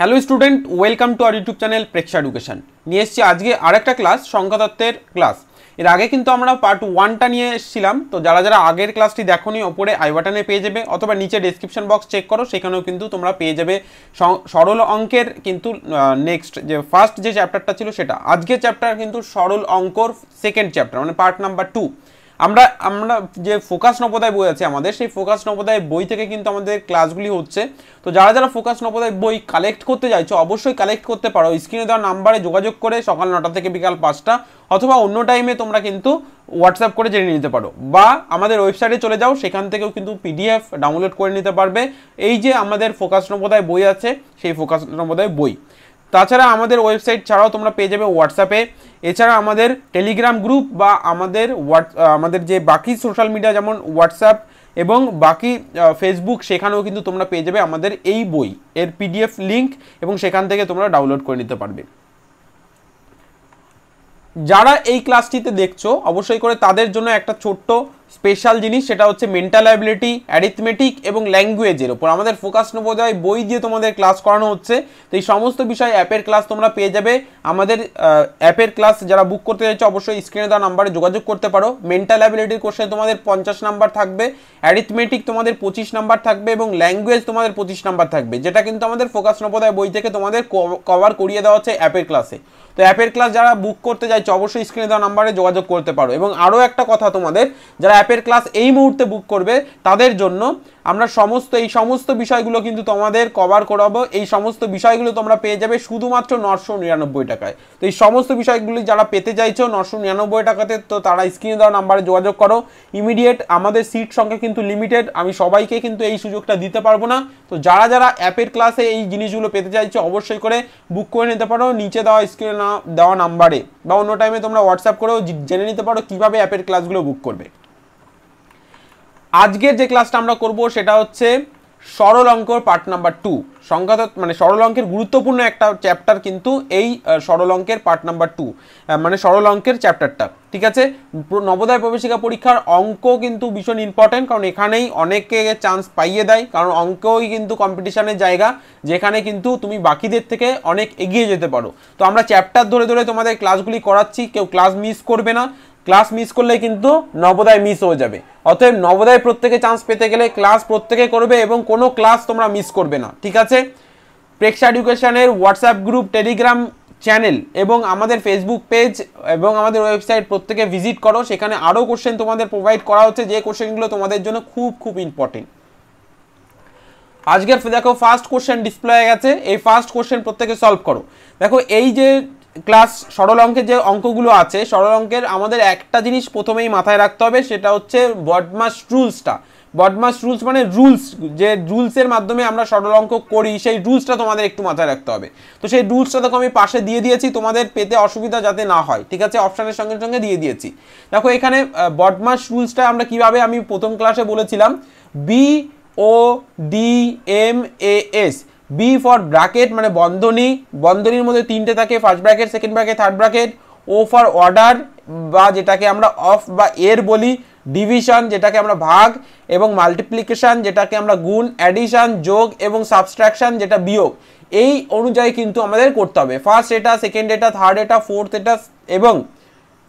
Hello student welcome to our YouTube channel Preksha education নিয়ে এসছি আজকে আরেকটা ক্লাস সংখ্যাতত্ত্বের ক্লাস এর আগে কিন্তু আমরা পার্ট ওয়ানটা নিয়ে এসেছিলাম তো যারা যারা আগের ক্লাসটি দেখোনি ওপরে আই পেয়ে যাবে অথবা নিচে ডিসক্রিপশন বক্স চেক করো সেখানেও কিন্তু তোমরা পেয়ে যাবে সরল অঙ্কের কিন্তু নেক্সট যে ফার্স্ট যে চ্যাপ্টারটা ছিল সেটা আজকের চ্যাপ্টার কিন্তু সরল অঙ্কর সেকেন্ড চ্যাপ্টার মানে পার্ট নাম্বার টু আমরা আমরা যে ফোকাস নবোদায় বই আছে আমাদের সেই ফোকাস নবোদায় বই থেকে কিন্তু আমাদের ক্লাসগুলি হচ্ছে তো যারা যারা ফোকাস নবোদায় বই কালেক্ট করতে চাইছো অবশ্যই কালেক্ট করতে পারো স্ক্রিনে দেওয়া নাম্বারে যোগাযোগ করে সকাল নটা থেকে বিকাল পাঁচটা অথবা অন্য টাইমে তোমরা কিন্তু হোয়াটসঅ্যাপ করে জেনে নিতে পারো বা আমাদের ওয়েবসাইটে চলে যাও সেখান থেকেও কিন্তু পিডিএফ ডাউনলোড করে নিতে পারবে এই যে আমাদের ফোকাস নবোদায় বই আছে সেই ফোকাস নবোদায় বই তাছাড়া আমাদের ওয়েবসাইট ছাড়াও তোমরা পেয়ে যাবে হোয়াটসঅ্যাপে এছাড়া আমাদের টেলিগ্রাম গ্রুপ বা আমাদের আমাদের যে বাকি সোশ্যাল মিডিয়া যেমন হোয়াটসঅ্যাপ এবং বাকি ফেসবুক সেখানেও কিন্তু তোমরা পেয়ে যাবে আমাদের এই বই এর পিডিএফ লিঙ্ক এবং সেখান থেকে তোমরা ডাউনলোড করে নিতে পারবে যারা এই ক্লাসটিতে দেখছো অবশ্যই করে তাদের জন্য একটা ছোট্ট স্পেশাল জিনিস সেটা হচ্ছে মেন্টাল অ্যাবিলিটি অ্যারিথমেটিক এবং ল্যাঙ্গুয়েজের ওপর আমাদের ফোকাস নেব যে বই দিয়ে তোমাদের ক্লাস করানো হচ্ছে তো এই সমস্ত বিষয়ে অ্যাপের ক্লাস তোমরা পেয়ে যাবে আমাদের অ্যাপের ক্লাস যারা বুক করতে চাইছো অবশ্যই স্ক্রিনে দেওয়া নাম্বারে যোগাযোগ করতে পারো মেন্টাল অ্যাবিলিটির কোশ্চেন তোমাদের পঞ্চাশ নাম্বার থাকবে অ্যারিথমেটিক তোমাদের পঁচিশ নাম্বার থাকবে এবং ল্যাঙ্গুয়েজ তোমাদের পঁচিশ নাম্বার থাকবে যেটা কিন্তু আমাদের ফোকাস নবোদয় বই থেকে তোমাদের কভার করিয়ে দেওয়া হচ্ছে অ্যাপের ক্লাসে তো অ্যাপের ক্লাস যারা বুক করতে চাইছো অবশ্যই স্ক্রিনে দেওয়া নাম্বারে যোগাযোগ করতে পারো এবং আরও একটা কথা তোমাদের যারা অ্যাপের ক্লাস এই মুহূর্তে বুক করবে তাদের জন্য আমরা সমস্ত এই সমস্ত বিষয়গুলো কিন্তু তোমাদের কভার করাবো এই সমস্ত বিষয়গুলো তোমরা পেয়ে যাবে শুধুমাত্র নশো নিরানব্বই টাকায় তো এই সমস্ত বিষয়গুলি যারা পেতে চাইছো নশো নিরানব্বই টাকাতে তো তারা স্ক্রিনে দেওয়া নাম্বারে যোগাযোগ করো ইমিডিয়েট আমাদের সিট সংখ্যা কিন্তু লিমিটেড আমি সবাইকে কিন্তু এই সুযোগটা দিতে পারবো না তো যারা যারা অ্যাপের ক্লাসে এই জিনিসগুলো পেতে চাইছো অবশ্যই করে বুক করে নিতে পারো নিচে দেওয়া স্ক্রিনে দেওয়া নাম্বারে বা অন্য টাইমে তোমরা হোয়াটসঅ্যাপ করেও জেনে নিতে পারো কীভাবে অ্যাপের ক্লাসগুলো বুক করবে আজকের যে ক্লাসটা আমরা করব সেটা হচ্ছে সরল অঙ্কর পার্ট নাম্বার টু সংখ্যাত মানে সরল অঙ্কের গুরুত্বপূর্ণ একটা চ্যাপ্টার কিন্তু এই সরল অঙ্কের পার্ট নাম্বার টু মানে সরল অঙ্কের চ্যাপ্টারটা ঠিক আছে নবোদয় প্রবেশিকা পরীক্ষার অঙ্ক কিন্তু ভীষণ ইম্পর্ট্যান্ট কারণ এখানেই অনেকে চান্স পাইয়ে দেয় কারণ অঙ্কই কিন্তু কম্পিটিশনের জায়গা যেখানে কিন্তু তুমি বাকিদের থেকে অনেক এগিয়ে যেতে পারো তো আমরা চ্যাপ্টার ধরে ধরে তোমাদের ক্লাসগুলি করাচ্ছি কেউ ক্লাস মিস করবে না ক্লাস মিস করলে কিন্তু নবোদয় মিস হয়ে যাবে অতএব নবোদয় প্রত্যেকে চান্স পেতে গেলে ক্লাস প্রত্যেকে করবে এবং কোনো ক্লাস তোমরা মিস করবে না ঠিক আছে প্রেক্ষা এডুকেশনের হোয়াটসঅ্যাপ গ্রুপ টেলিগ্রাম চ্যানেল এবং আমাদের ফেসবুক পেজ এবং আমাদের ওয়েবসাইট প্রত্যেকে ভিজিট করো সেখানে আরও কোশ্চেন তোমাদের প্রোভাইড করা হচ্ছে যে কোশ্চেনগুলো তোমাদের জন্য খুব খুব ইম্পর্টেন্ট আজকের দেখো ফার্স্ট কোশ্চেন ডিসপ্লে হয়ে গেছে এই ফার্স্ট কোশ্চেন প্রত্যেকে সলভ করো দেখো এই যে ক্লাস সরল অঙ্কের যে অঙ্কগুলো আছে সরল অঙ্কের আমাদের একটা জিনিস প্রথমেই মাথায় রাখতে হবে সেটা হচ্ছে বডমাস রুলসটা বডমাস রুলস মানে রুলস যে রুলসের মাধ্যমে আমরা সরল অঙ্ক করি সেই রুলসটা তোমাদের একটু মাথায় রাখতে হবে তো সেই রুলসটা দেখো আমি পাশে দিয়ে দিয়েছি তোমাদের পেতে অসুবিধা যাতে না হয় ঠিক আছে অপশানের সঙ্গে সঙ্গে দিয়ে দিয়েছি দেখো এখানে বডমাস রুলসটা আমরা কিভাবে আমি প্রথম ক্লাসে বলেছিলাম B O D M A S B for bracket মানে বন্ধনী বন্ধনীর মধ্যে তিনটে থাকে first bracket second bracket third bracket O for order বা যেটাকে আমরা অফ বা এর বলি ডিভিশন যেটাকে আমরা ভাগ এবং মাল্টিপ্লিকেশান যেটাকে আমরা গুণ অ্যাডিশান যোগ এবং সাবস্ট্রাকশান যেটা বিয়োগ এই অনুযায়ী কিন্তু আমাদের করতে হবে ফার্স্ট এটা সেকেন্ড এটা থার্ড এটা ফোর্থ এটা এবং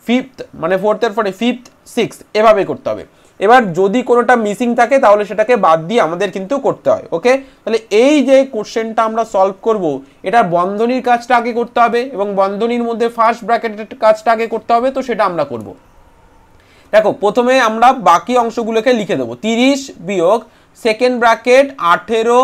ফিফথ মানে ফোর্থের পরে ফিফথ সিক্স এভাবে করতে হবে এবার যদি কোনোটা মিসিং থাকে তাহলে সেটাকে বাদ দিয়ে আমাদের কিন্তু করতে হয় ওকে তাহলে এই যে কোশ্চেনটা আমরা সলভ করব এটার বন্ধনীর কাজটা আগে করতে হবে এবং বন্ধনীর মধ্যে ফার্স্ট ব্র্যাকেটের কাজটা আগে করতে হবে তো সেটা আমরা করব দেখো প্রথমে আমরা বাকি অংশগুলোকে লিখে দেবো তিরিশ বিয়োগ সেকেন্ড ব্র্যাকেট আঠেরো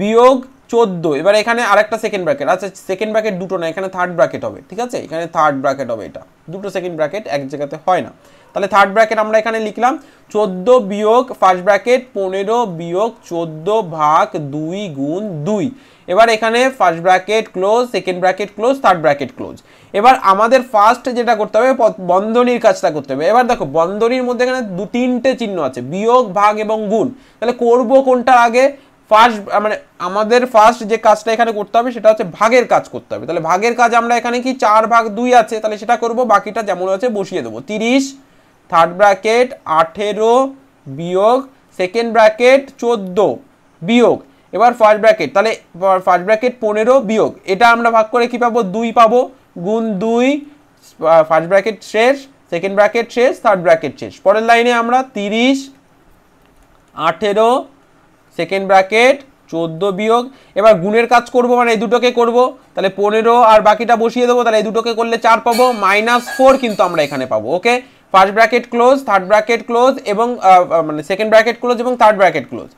বিয়োগ চোদ্দো এবার এখানে আরেকটা সেকেন্ড ব্র্যাকেট আচ্ছা সেকেন্ড ব্র্যাকেট দুটো না এখানে থার্ড ব্র্যাকেট হবে ঠিক আছে এখানে থার্ড ব্র্যাকেট হবে এটা দুটো সেকেন্ড ব্র্যাকেট এক জায়গাতে হয় না তাহলে থার্ড ব্র্যাকেট আমরা এখানে লিখলাম চোদ্দো বিয়োগ ফার্স্ট ব্র্যাকেট পনেরো বিয়োগ চোদ্দো ভাগ দুই গুণ দুই এবার এখানে first bracket close second bracket close third bracket close এবার আমাদের ফার্স্ট যেটা করতে হবে বন্ধনীর কাজটা করতে হবে এবার দেখো বন্ধনীর মধ্যে এখানে দু তিনটে চিহ্ন আছে বিয়োগ ভাগ এবং গুণ তাহলে করব কোনটা আগে ফার্স্ট মানে আমাদের ফার্স্ট যে কাজটা এখানে করতে হবে সেটা হচ্ছে ভাগের কাজ করতে হবে তাহলে ভাগের কাজ আমরা এখানে কি চার ভাগ দুই আছে তাহলে সেটা করব বাকিটা যেমন আছে বসিয়ে দেবো তিরিশ থার্ড ব্র্যাকেট আঠেরো বিয়োগ সেকেন্ড ব্র্যাকেট চোদ্দো বিয়োগ এবার ফার্স্ট ব্র্যাকেট তাহলে ফার্স্ট ব্র্যাকেট পনেরো বিয়োগ এটা আমরা ভাগ করে কী পাবো দুই পাবো গুণ দুই ফার্স্ট ব্র্যাকেট শেষ সেকেন্ড ব্র্যাকেট শেষ থার্ড ব্র্যাকেট শেষ পরের লাইনে আমরা তিরিশ আঠেরো সেকেন্ড ব্র্যাকেট চোদ্দো বিয়োগ এবার গুণের কাজ করব মানে এই দুটোকে করব তাহলে পনেরো আর বাকিটা বসিয়ে দেবো তাহলে এই দুটোকে করলে চার পাবো মাইনাস ফোর কিন্তু আমরা এখানে পাবো okay first bracket close third bracket close এবং মানে সেকেন্ড ব্র্যাকেট ক্লোজ এবং থার্ড ব্র্যাকেট ক্লোজ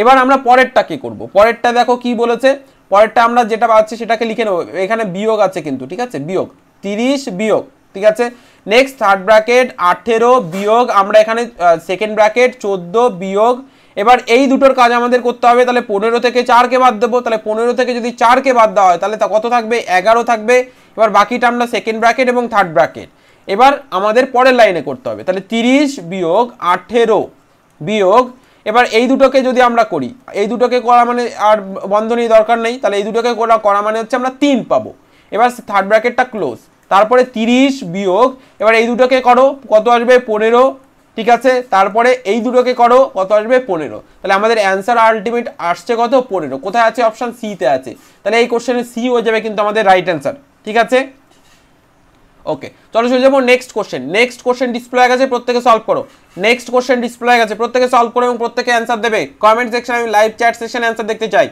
এবার আমরা পরেরটা কী করবো পরেরটা দেখো কি বলেছে পরেরটা আমরা যেটা পাচ্ছি সেটাকে লিখে নেবো এখানে বিয়োগ আছে কিন্তু ঠিক আছে বিয়োগ তিরিশ বিয়োগ ঠিক আছে নেক্সট থার্ড ব্র্যাকেট আঠেরো বিয়োগ আমরা এখানে সেকেন্ড ব্র্যাকেট চোদ্দো বিয়োগ এবার এই দুটোর কাজ আমাদের করতে হবে তাহলে পনেরো থেকে চারকে বাদ দেবো তাহলে পনেরো থেকে যদি চারকে বাদ দেওয়া হয় তাহলে তা কত থাকবে এগারো থাকবে এবার বাকিটা আমরা সেকেন্ড ব্র্যাকেট এবং থার্ড ব্র্যাকেট এবার আমাদের পরের লাইনে করতে হবে তাহলে তিরিশ বিয়োগ আঠেরো বিয়োগ এবার এই দুটোকে যদি আমরা করি এই দুটোকে করা মানে আর বন্ধনী দরকার নেই তাহলে এই দুটোকে করা করা মানে হচ্ছে আমরা তিন পাবো এবার থার্ড ব্র্যাকেটটা ক্লোজ তারপরে তিরিশ বিয়োগ এবার এই দুটোকে করো কত আসবে পনেরো ঠিক আছে তারপরে এই দুটোকে করো কত আসবে পনেরো তাহলে আমাদের অ্যান্সার আলটিমেট আসছে কত পনেরো কোথায় আছে অপশান সিতে আছে তাহলে এই কোশ্চেনের সি হয়ে যাবে কিন্তু আমাদের রাইট অ্যান্সার ঠিক আছে ওকে চলো চলে যাবো next question next question display হয়ে গেছে প্রত্যেকে সলভ করো নেক্সট কোশ্চেন ডিসপ্লে হয়ে গেছে প্রত্যেকে সলভ করো এবং প্রত্যেকে অ্যান্সার দেবে কমেন্ট সেকশন আমি লাইভ চ্যাট সেশন অ্যান্সার দেখতে চাই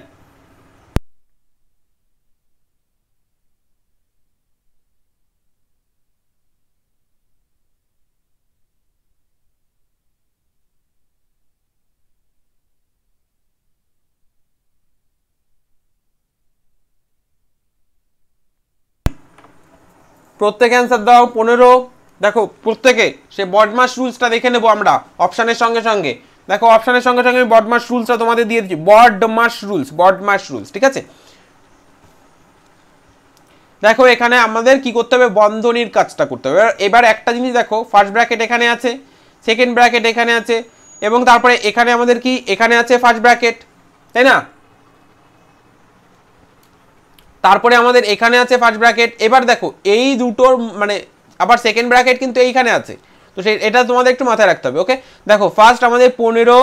প্রত্যেক অ্যান্সার দাও পনেরো দেখো প্রত্যেকে সে বডমাস রুলসটা দেখে নেবো আমরা অপশানের সঙ্গে সঙ্গে দেখো অপশানের সঙ্গে সঙ্গে আমি বডমাস রুলসটা তোমাদের দিয়ে দিচ্ছি বডমাস রুলস বডমাস রুলস ঠিক আছে দেখো এখানে আমাদের কি করতে হবে বন্ধনীর কাজটা করতে হবে এবার একটা জিনিস দেখো ফার্স্ট ব্র্যাকেট এখানে আছে সেকেন্ড ব্র্যাকেট এখানে আছে এবং তারপরে এখানে আমাদের কি এখানে আছে ফার্স্ট ব্র্যাকেট তাই না তারপরে আমাদের এখানে আছে ফার্স্ট ব্র্যাকেট এবার দেখো এই দুটোর মানে আবার সেকেন্ড ব্র্যাকেট কিন্তু এইখানে আছে তো সেই এটা তোমাদের একটু মাথায় রাখতে হবে ওকে দেখো ফার্স্ট আমাদের পনেরো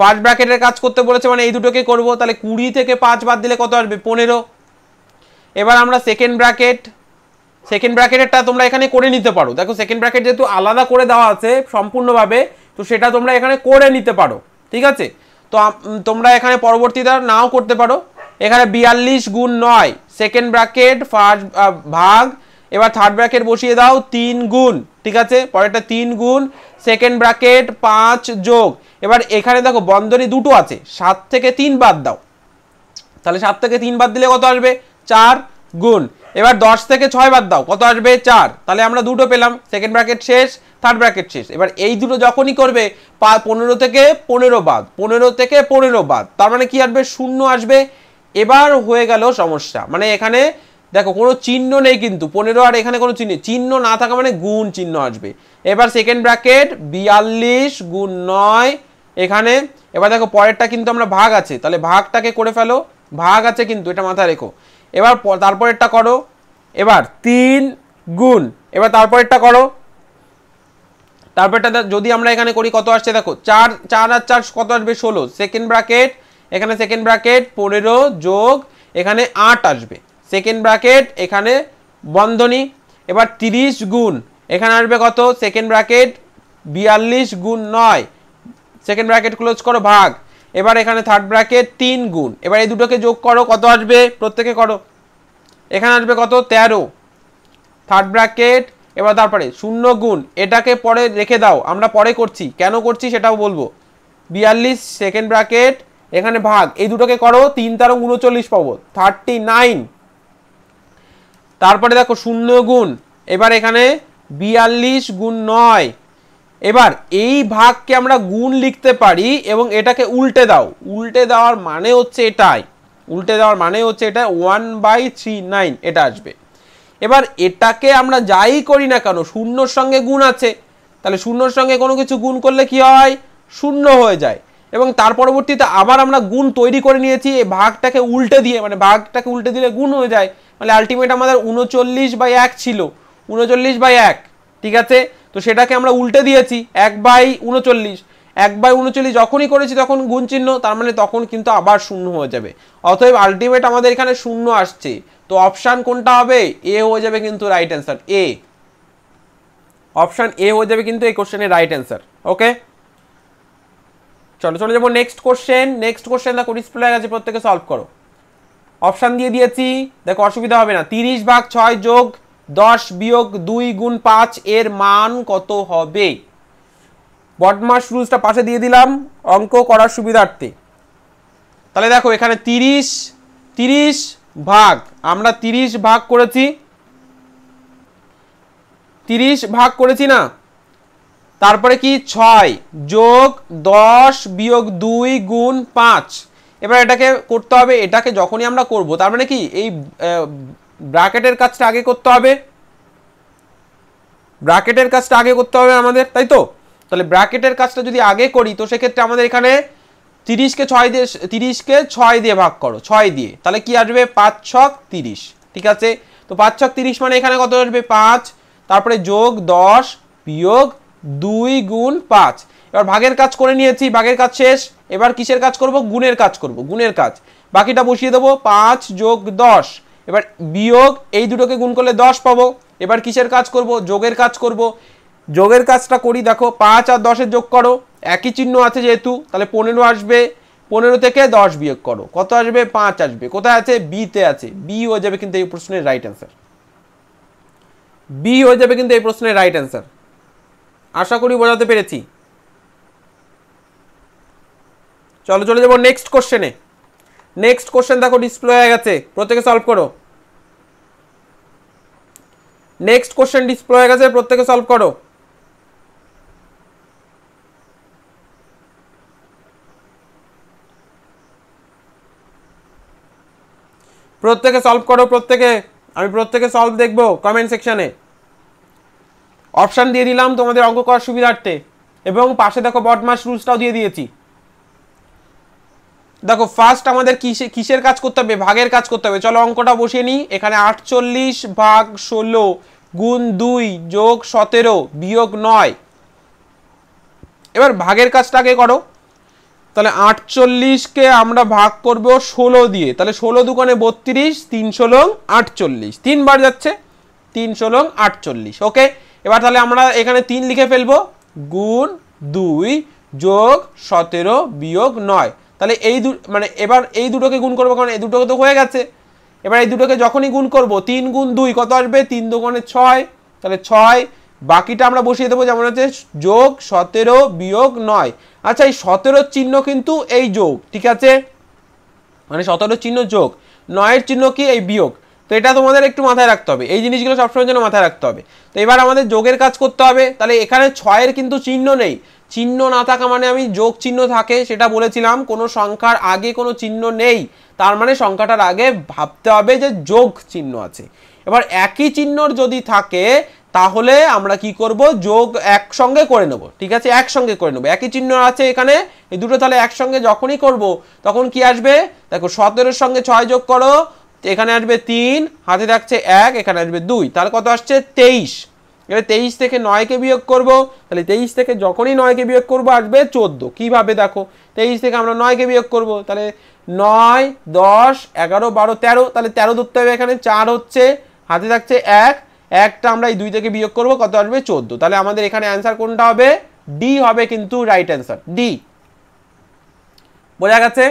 ফার্স্ট ব্র্যাকেটের কাজ করতে বলেছে মানে এই দুটোকে করবো তাহলে কুড়ি থেকে পাঁচ বাদ দিলে কত আসবে পনেরো এবার আমরা সেকেন্ড ব্র্যাকেট সেকেন্ড ব্র্যাকেটেরটা তোমরা এখানে করে নিতে পারো দেখো সেকেন্ড ব্র্যাকেট যেহেতু আলাদা করে দেওয়া আছে সম্পূর্ণভাবে তো সেটা তোমরা এখানে করে নিতে পারো ঠিক আছে তো তোমরা এখানে পরবর্তীতে নাও করতে পারো এখানে বিয়াল্লিশ গুণ নয় সেকেন্ড ব্র্যাকেট ফার্স্ট ভাগ এবার থার্ড ব্র্যাকেট বসিয়ে দাও তিন গুণ ঠিক আছে পরেরটা তিন গুণ সেকেন্ড ব্র্যাকেট পাঁচ যোগ এবার এখানে দেখো বন্ধনী দুটো আছে সাত থেকে তিন বাদ দাও তাহলে সাত থেকে তিন বাদ দিলে কত আসবে চার গুণ এবার দশ থেকে ছয় বাদ দাও কত আসবে চার তাহলে আমরা দুটো পেলাম সেকেন্ড ব্র্যাকেট শেষ থার্ড ব্র্যাকেট শেষ এবার এই দুটো যখনই করবে পনেরো থেকে পনেরো বাদ পনেরো থেকে পনেরো বাদ তার মানে কি আসবে শূন্য আসবে এবার হয়ে গেল সমস্যা মানে এখানে দেখো কোনো চিহ্ন নেই কিন্তু পনেরো আর এখানে কোনো চিহ্ন চিহ্ন না থাকা মানে গুণ চিহ্ন আসবে এবার সেকেন্ড ব্র্যাকেট বিয়াল্লিশ গুণ নয় এখানে এবার দেখো পরেরটা কিন্তু আমরা ভাগ আছে তাহলে ভাগটাকে করে ফেলো ভাগ আছে কিন্তু এটা মাথায় রেখো এবার তারপরেরটা করো এবার তিন গুণ এবার তারপরেরটা করো তারপরেরটা যদি আমরা এখানে করি কত আসছে দেখো চার চার আর চার কত আসবে ষোলো সেকেন্ড ব্র্যাকেট এখানে সেকেন্ড ব্র্যাকেট পনেরো যোগ এখানে আট আসবে সেকেন্ড ব্র্যাকেট এখানে বন্ধনী এবার তিরিশ গুণ এখানে আসবে কত সেকেন্ড ব্র্যাকেট বিয়াল্লিশ গুণ নয় সেকেন্ড ব্র্যাকেট ক্লোজ করো ভাগ এবার এখানে থার্ড ব্র্যাকেট তিন গুণ এবার এই দুটোকে যোগ করো কত আসবে প্রত্যেকে করো এখানে আসবে কত তেরো থার্ড ব্র্যাকেট এবার তারপরে শূন্য গুণ এটাকে পরে রেখে দাও আমরা পরে করছি কেন করছি সেটাও বলবো বিয়াল্লিশ সেকেন্ড ব্র্যাকেট এখানে ভাগ এই দুটোকে করো তিন তার উনচল্লিশ পাবো থার্টি নাইন তারপরে দেখো শূন্য গুণ এবার এখানে বিয়াল্লিশ গুণ নয় এবার এই ভাগকে আমরা গুণ লিখতে পারি এবং এটাকে উল্টে দাও উল্টে দেওয়ার মানে হচ্ছে এটাই উল্টে দেওয়ার মানে হচ্ছে এটা ওয়ান বাই থ্রি নাইন এটা আসবে এবার এটাকে আমরা যাই করি না কেন শূন্যর সঙ্গে গুণ আছে তাহলে শূন্যর সঙ্গে কোনো কিছু গুণ করলে কি হয় শূন্য হয়ে যায় এবং তার পরবর্তীতে আবার আমরা গুণ তৈরি করে নিয়েছি এই ভাগটাকে উল্টে দিয়ে মানে ভাগটাকে উল্টে দিলে গুণ হয়ে যায় মানে আলটিমেট আমাদের উনচল্লিশ বাই এক ছিল উনচল্লিশ বাই এক ঠিক আছে তো সেটাকে আমরা উল্টে দিয়েছি এক বাই উনচল্লিশ এক বাই উনচল্লিশ যখনই করেছি তখন গুণ চিহ্ন তার মানে তখন কিন্তু আবার শূন্য হয়ে যাবে অতএব আলটিমেট আমাদের এখানে শূন্য আসছে তো অপশান কোনটা হবে এ হয়ে যাবে কিন্তু right answer A option A হয়ে যাবে কিন্তু এই কোশ্চেনের রাইট অ্যান্সার ওকে চলো চলে যাবো নেক্সট কোশ্চেন নেক্সট কোশ্চেন দেখো ডিসপ্লের আছে প্রত্যেকে সলভ করো অপশান দিয়ে দিয়েছি দেখো অসুবিধা হবে না তিরিশ ভাগ ছয় যোগ দশ বিয়োগ দুই গুণ পাঁচ এর মান কত হবে বটমাস রুলসটা পাশে দিয়ে দিলাম অঙ্ক করার সুবিধার্থে তাহলে দেখো এখানে তিরিশ তিরিশ ভাগ আমরা তিরিশ ভাগ করেছি তিরিশ ভাগ করেছি না তারপরে কি ছয় যোগ দশ বিয়োগ দুই গুণ পাঁচ এবার এটাকে করতে হবে এটাকে যখনই আমরা করব তার মানে কি এই ব্রাকেটের কাজটা আগে করতে হবে ব্রাকেটের কাজটা আগে করতে হবে আমাদের তাই তো তাহলে ব্রাকেটের কাজটা যদি আগে করি তো সেক্ষেত্রে আমাদের এখানে তিরিশকে ছয় দিয়ে তিরিশকে ছয় দিয়ে ভাগ করো ছয় দিয়ে তাহলে কি আসবে পাঁচ ছক তিরিশ ঠিক আছে তো পাঁচ ছক তিরিশ মানে এখানে কত আসবে পাঁচ তারপরে যোগ দশ বিয়োগ দুই গুণ পাঁচ এবার ভাগের কাজ করে নিয়েছি ভাগের কাজ শেষ এবার কিসের কাজ করব গুণের কাজ করব গুণের কাজ বাকিটা বসিয়ে দেবো পাঁচ যোগ দশ এবার বিয়োগ এই দুটোকে গুণ করলে দশ পাবো এবার কিসের কাজ করব যোগের কাজ করব যোগের কাজটা করি দেখো পাঁচ আর দশের যোগ করো একই চিহ্ন আছে যেহেতু তাহলে পনেরো আসবে পনেরো থেকে দশ বিয়োগ করো কত আসবে পাঁচ আসবে কোথায় আছে বিতে আছে বি হয়ে যাবে কিন্তু এই প্রশ্নের রাইট অ্যান্সার বি হয়ে যাবে কিন্তু এই প্রশ্নের রাইট অ্যান্সার আশা করি বোঝাতে পেরেছি চলো চলে যাবো নেক্সট কোশ্চেনে নেক্সট কোশ্চেন দেখো ডিসপ্লে হয়ে গেছে প্রত্যেকে সলভ করো নেক্সট কোশ্চেন ডিসপ্লে হয়ে গেছে প্রত্যেকে সলভ করো প্রত্যেকে সলভ করো প্রত্যেকে আমি প্রত্যেকে সলভ দেখবো কমেন্ট সেকশানে অপশান দিয়ে দিলাম তোমাদের অঙ্ক করার সুবিধার্থে এবং পাশে দেখো বটমাস রুলসটাও দিয়ে দিয়েছি দেখো ফার্স্ট আমাদের কিসে কিসের কাজ করতে হবে ভাগের কাজ করতে হবে চলো অঙ্কটা বসিয়ে নিই এখানে আটচল্লিশ ভাগ ষোলো গুণ দুই যোগ সতেরো বিয়োগ নয় এবার ভাগের কাজটা আগে করো তাহলে আটচল্লিশকে আমরা ভাগ করব ষোলো দিয়ে তাহলে ষোলো দুকানে বত্রিশ তিন ষোলো আটচল্লিশ তিনবার যাচ্ছে তিন ষোলো আটচল্লিশ ওকে এবার তাহলে আমরা এখানে তিন লিখে ফেলবো গুণ দুই যোগ সতেরো বিয়োগ নয় তাহলে এই দু মানে এবার এই দুটোকে গুণ করবো কারণ এই দুটোকে তো হয়ে গেছে এবার এই দুটোকে যখনই গুণ করব তিন গুণ দুই কত আসবে তিন দুগুণে ছয় তাহলে ছয় বাকিটা আমরা বসিয়ে দেবো যেমন হচ্ছে যোগ সতেরো বিয়োগ নয় আচ্ছা এই সতেরোর চিহ্ন কিন্তু এই যোগ ঠিক আছে মানে সতেরোর চিহ্ন যোগ নয়ের চিহ্ন কি এই বিয়োগ তো এটা তোমাদের একটু মাথায় রাখতে হবে এই জিনিসগুলো সবসময়ের জন্য মাথায় রাখতে হবে তো এবার আমাদের যোগের কাজ করতে হবে তাহলে এখানে ছয়ের কিন্তু চিহ্ন নেই চিহ্ন না থাকা মানে আমি যোগ চিহ্ন থাকে সেটা বলেছিলাম কোনো সংখ্যার আগে কোনো চিহ্ন নেই তার মানে সংখ্যাটার আগে ভাবতে হবে যে যোগ চিহ্ন আছে এবার একই চিহ্ন যদি থাকে তাহলে আমরা কি করব যোগ একসঙ্গে করে নেব ঠিক আছে একসঙ্গে করে নেব একই চিহ্ন আছে এখানে এই দুটো তাহলে একসঙ্গে যখনই করব তখন কি আসবে দেখো সতেরোর সঙ্গে ছয় যোগ করো এখানে আসবে তিন হাতে থাকছে এক এখানে আসবে দুই তাহলে কত আসছে তেইশ এবার তেইশ থেকে নয়কে বিয়োগ করব তাহলে তেইশ থেকে যখনই নয়কে বিয়োগ করব আসবে চোদ্দ কীভাবে দেখো তেইশ থেকে আমরা নয়কে বিয়োগ করব তাহলে নয় দশ এগারো বারো তেরো তাহলে তেরো ধরতে হবে এখানে চার হচ্ছে হাতে থাকছে এক একটা আমরা এই দুই থেকে বিয়োগ করব কত আসবে চোদ্দো তাহলে আমাদের এখানে অ্যান্সার কোনটা হবে ডি হবে কিন্তু রাইট অ্যান্সার ডি বোঝা গেছে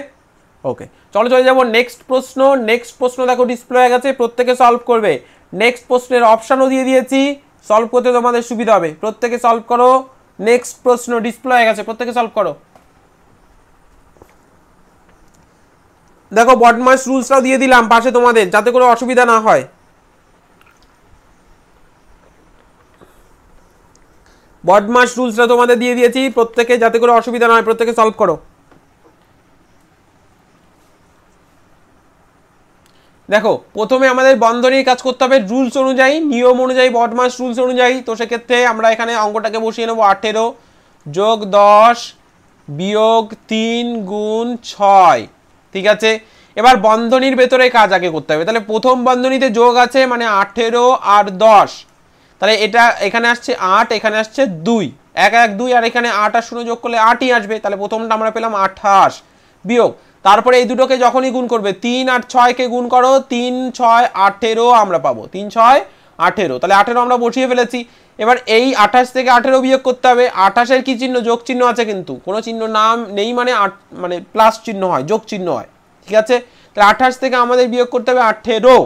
ওকে চলো চলে যাবো নেক্সট প্রশ্ন নেক্সট প্রশ্ন দেখো ডিসপ্লে হয়ে গেছে প্রত্যেকে সলভ করবে নেক্সট প্রশ্নের অপশানও দিয়ে দিয়েছি সলভ করতে তোমাদের সুবিধা হবে প্রত্যেকে সলভ করো নেক্সট প্রশ্ন ডিসপ্লে হয়ে গেছে প্রত্যেকে সলভ করো দেখো বডমাস রুলসটাও দিয়ে দিলাম পাশে তোমাদের যাতে কোনো অসুবিধা না হয় বডমাস রুলসটা তোমাদের দিয়ে দিয়েছি প্রত্যেকে যাতে করে অসুবিধা না হয় প্রত্যেকে সলভ করো দেখো প্রথমে আমাদের বন্ধনীর কাজ করতে হবে রুলস অনুযায়ী নিয়ম অনুযায়ী বটমাস রুলস অনুযায়ী তো সেক্ষেত্রে আমরা এখানে অঙ্কটাকে বসিয়ে নেবো আঠেরো যোগ দশ বিয়োগ তিন গুণ ছয় ঠিক আছে এবার বন্ধনীর ভেতরে কাজ আগে করতে হবে তাহলে প্রথম বন্ধনীতে যোগ আছে মানে আঠেরো আর দশ তাহলে এটা এখানে আসছে আট এখানে আসছে দুই এক এক দুই আর এখানে আট আর শূন্য যোগ করলে আটই আসবে তাহলে প্রথমটা আমরা পেলাম আঠাশ বিয়োগ তারপরে এই দুটোকে যখনই গুণ করবে তিন আর ছয়কে গুণ করো তিন ছয় আঠেরো আমরা পাবো তিন ছয় আঠেরো তাহলে আঠেরো আমরা বসিয়ে ফেলেছি এবার এই আঠাশ থেকে আঠেরো বিয়োগ করতে হবে আঠাশের কি চিহ্ন যোগ চিহ্ন আছে কিন্তু কোনো চিহ্ন নাম নেই মানে আট মানে প্লাস চিহ্ন হয় যোগ চিহ্ন হয় ঠিক আছে তাহলে আঠাশ থেকে আমাদের বিয়োগ করতে হবে আঠেরো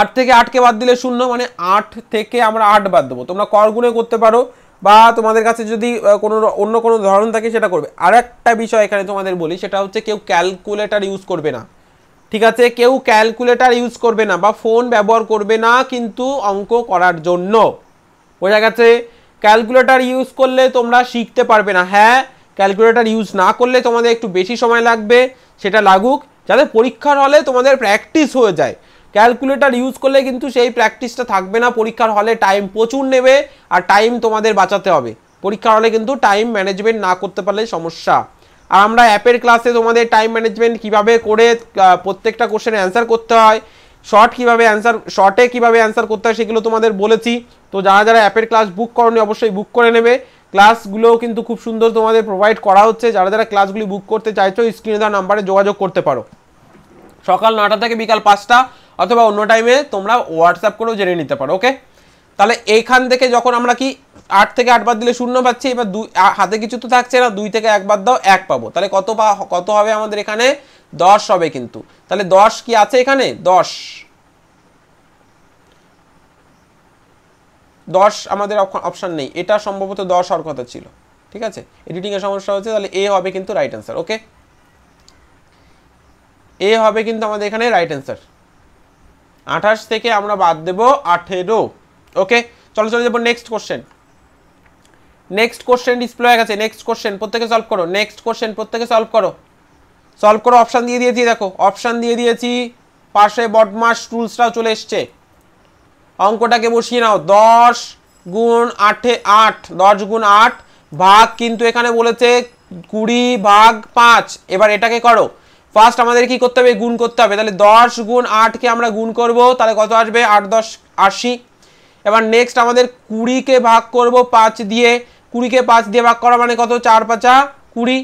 আট থেকে আটকে বাদ দিলে শূন্য মানে আট থেকে আমরা আট বাদ দেবো তোমরা কর গুণে করতে পারো বা তোমাদের কাছে যদি কোনো অন্য কোনো ধরন থাকে সেটা করবে আর একটা বিষয় এখানে তোমাদের বলি সেটা হচ্ছে কেউ ক্যালকুলেটার ইউজ করবে না ঠিক আছে কেউ ক্যালকুলেটার ইউজ করবে না বা ফোন ব্যবহার করবে না কিন্তু অঙ্ক করার জন্য বোঝা গেছে ক্যালকুলেটার ইউজ করলে তোমরা শিখতে পারবে না হ্যাঁ ক্যালকুলেটার ইউজ না করলে তোমাদের একটু বেশি সময় লাগবে সেটা লাগুক যাতে পরীক্ষার হলে তোমাদের প্র্যাকটিস হয়ে যায় ক্যালকুলেটার ইউজ করলে কিন্তু সেই প্র্যাকটিসটা থাকবে না পরীক্ষার হলে টাইম প্রচুর নেবে আর টাইম তোমাদের বাঁচাতে হবে পরীক্ষার হলে কিন্তু টাইম ম্যানেজমেন্ট না করতে পারলে সমস্যা আর আমরা অ্যাপের ক্লাসে তোমাদের টাইম ম্যানেজমেন্ট কিভাবে করে প্রত্যেকটা কোশ্চেনে অ্যান্সার করতে হয় শর্ট কিভাবে অ্যান্সার শর্টে কিভাবে অ্যান্সার করতে হয় সেগুলো তোমাদের বলেছি তো যারা যারা অ্যাপের ক্লাস বুক করনি অবশ্যই বুক করে নেবে ক্লাসগুলোও কিন্তু খুব সুন্দর তোমাদের প্রোভাইড করা হচ্ছে যারা যারা ক্লাসগুলি বুক করতে চাইছো স্ক্রিনে দেওয়া নাম্বারে যোগাযোগ করতে পারো সকাল নটা থেকে বিকাল পাঁচটা অথবা অন্য টাইমে তোমরা হোয়াটসঅ্যাপ করেও জেনে নিতে পারো ওকে তাহলে এইখান থেকে যখন আমরা কি আট থেকে আটবার দিলে শূন্য পাচ্ছি এবার দুই হাতে কিছু তো থাকছে না দুই থেকে একবার দাও এক পাবো তাহলে কত পা কত হবে আমাদের এখানে দশ হবে কিন্তু তাহলে দশ কি আছে এখানে দশ দশ আমাদের অপশান নেই এটা সম্ভবত দশ হওয়ার কথা ছিল ঠিক আছে এডিটিংয়ের সমস্যা হচ্ছে তাহলে এ হবে কিন্তু রাইট অ্যান্সার ওকে এ হবে কিন্তু আমাদের এখানে রাইট অ্যান্সার আঠাশ থেকে আমরা বাদ দেব আঠেরো ওকে চলো চলে যাবো next question next question display হয়ে গেছে নেক্সট কোশ্চেন প্রত্যেকে সলভ করো নেক্সট কোশ্চেন প্রত্যেকে সলভ করো সলভ করো অপশান দিয়ে দিয়েছি দেখো অপশান দিয়ে দিয়েছি পাশে বটমাস টুলসটাও চলে এসছে অঙ্কটাকে বসিয়ে নাও দশ গুণ আটে আট দশ গুণ আট ভাগ কিন্তু এখানে বলেছে কুড়ি ভাগ পাঁচ এবার এটাকে করো ফার্স্ট আমাদের কি করতে হবে গুণ করতে হবে তাহলে দশ গুণ আটকে আমরা গুণ করব তাহলে কত আসবে আট দশ আশি এবার নেক্সট আমাদের কুড়িকে ভাগ করব পাঁচ দিয়ে কুড়িকে পাঁচ দিয়ে ভাগ করা মানে কত চার পাঁচা কুড়ি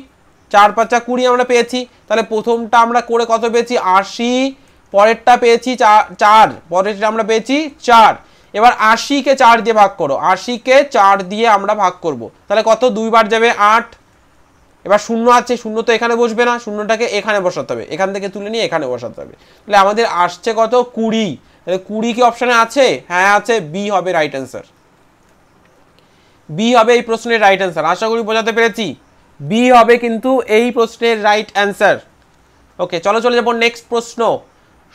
চার পাঁচা কুড়ি আমরা পেয়েছি তাহলে প্রথমটা আমরা করে কত পেয়েছি আশি পরেরটা পেয়েছি চার পরেরটা আমরা পেয়েছি চার এবার আশিকে চার দিয়ে ভাগ করো আশিকে চার দিয়ে আমরা ভাগ করব তাহলে কত দুইবার যাবে আট এবার শূন্য আছে শূন্য তো এখানে বসবে না শূন্যটাকে এখানে বসাতে হবে এখান থেকে তুলে নিয়ে এখানে বসাতে হবে তাহলে আমাদের আসছে কত কুড়ি তাহলে কুড়ি কি অপশানে আছে হ্যাঁ আছে বি হবে রাইট অ্যান্সার বি হবে এই প্রশ্নের রাইট অ্যান্সার আশা করি বোঝাতে পেরেছি বি হবে কিন্তু এই প্রশ্নের রাইট অ্যান্সার ওকে চলো চলে যাবো নেক্সট প্রশ্ন